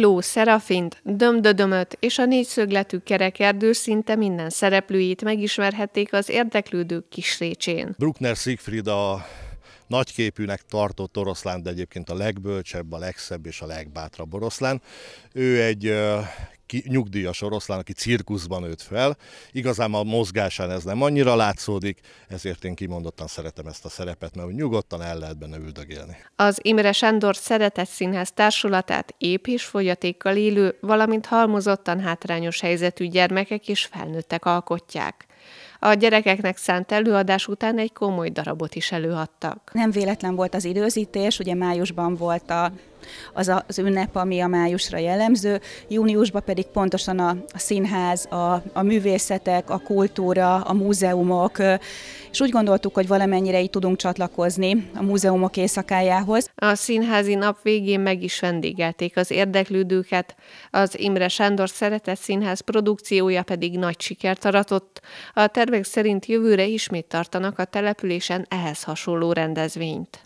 Ló Szerafint, Dömdödömöt és a négyszögletű kerekerdő szinte minden szereplőjét megismerhették az érdeklődők récsén. Bruckner Siegfried a nagyképűnek tartott oroszlán, de egyébként a legbölcsebb, a legszebb és a legbátrabb oroszlán. Ő egy ki, nyugdíjas oroszlán, aki cirkuszban nőtt fel. Igazán a mozgásán ez nem annyira látszódik, ezért én kimondottan szeretem ezt a szerepet, mert nyugodtan el lehet benne üldögélni. Az Imre Sándor Szeretett Színház társulatát ép és fogyatékkal élő, valamint halmozottan hátrányos helyzetű gyermekek és felnőttek alkotják. A gyerekeknek szánt előadás után egy komoly darabot is előadtak. Nem véletlen volt az időzítés, ugye májusban volt a az az ünnep, ami a májusra jellemző. Júniusban pedig pontosan a, a színház, a, a művészetek, a kultúra, a múzeumok, és úgy gondoltuk, hogy valamennyire így tudunk csatlakozni a múzeumok éjszakájához. A színházi nap végén meg is vendégelték az érdeklődőket, az Imre Sándor Szeretett Színház produkciója pedig nagy sikert aratott. A tervek szerint jövőre ismét tartanak a településen ehhez hasonló rendezvényt.